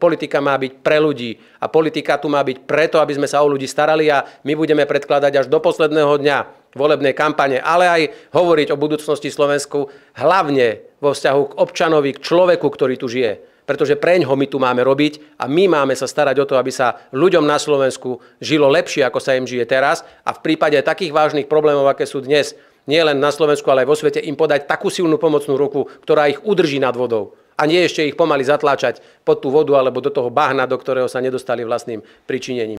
Politika má byť pre ľudí a politika tu má byť preto, aby sme sa o ľudí starali a my budeme predkladať až do posledného dňa volebnej kampane, ale aj hovoriť o budúcnosti Slovensku hlavne vo vzťahu k občanovi, k človeku, ktorý tu žije pretože preň ho my tu máme robiť a my máme sa starať o to, aby sa ľuďom na Slovensku žilo lepšie, ako sa im žije teraz a v prípade takých vážnych problémov, aké sú dnes, nie len na Slovensku, ale aj vo svete, im podať takú silnú pomocnú ruku, ktorá ich udrží nad vodou a nie ešte ich pomaly zatláčať pod tú vodu alebo do toho bahna, do ktorého sa nedostali vlastným pričinením.